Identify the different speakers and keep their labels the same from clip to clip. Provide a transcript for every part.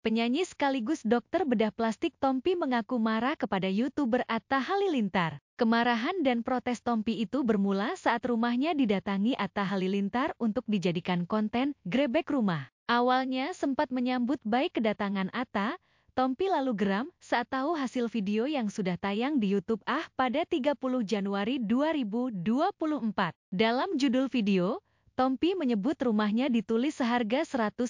Speaker 1: Penyanyi sekaligus dokter bedah plastik Tompi mengaku marah kepada YouTuber Atta Halilintar. Kemarahan dan protes Tompi itu bermula saat rumahnya didatangi Atta Halilintar untuk dijadikan konten grebek rumah. Awalnya sempat menyambut baik kedatangan Atta, Tompi lalu geram saat tahu hasil video yang sudah tayang di YouTube Ah pada 30 Januari 2024. Dalam judul video, Tompi menyebut rumahnya ditulis seharga 150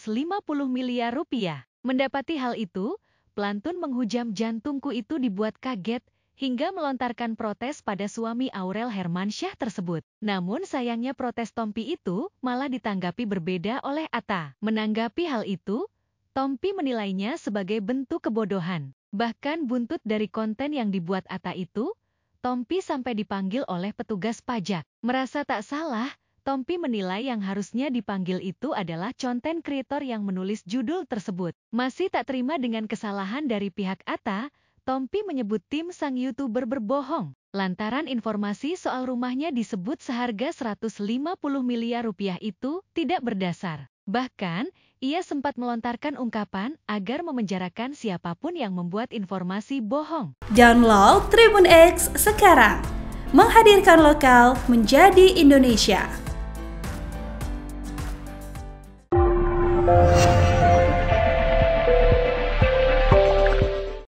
Speaker 1: miliar rupiah. Mendapati hal itu, pelantun menghujam jantungku itu dibuat kaget hingga melontarkan protes pada suami Aurel Hermansyah tersebut. Namun sayangnya protes Tompi itu malah ditanggapi berbeda oleh Atta. Menanggapi hal itu, Tompi menilainya sebagai bentuk kebodohan. Bahkan buntut dari konten yang dibuat Atta itu, Tompi sampai dipanggil oleh petugas pajak. Merasa tak salah, Tompi menilai yang harusnya dipanggil itu adalah konten kreator yang menulis judul tersebut. Masih tak terima dengan kesalahan dari pihak Ata, Tompi menyebut tim sang YouTuber berbohong. Lantaran informasi soal rumahnya disebut seharga 150 miliar rupiah itu tidak berdasar. Bahkan, ia sempat melontarkan ungkapan agar memenjarakan siapapun yang membuat informasi bohong. Download
Speaker 2: Tribun X sekarang, menghadirkan lokal menjadi Indonesia. Bye.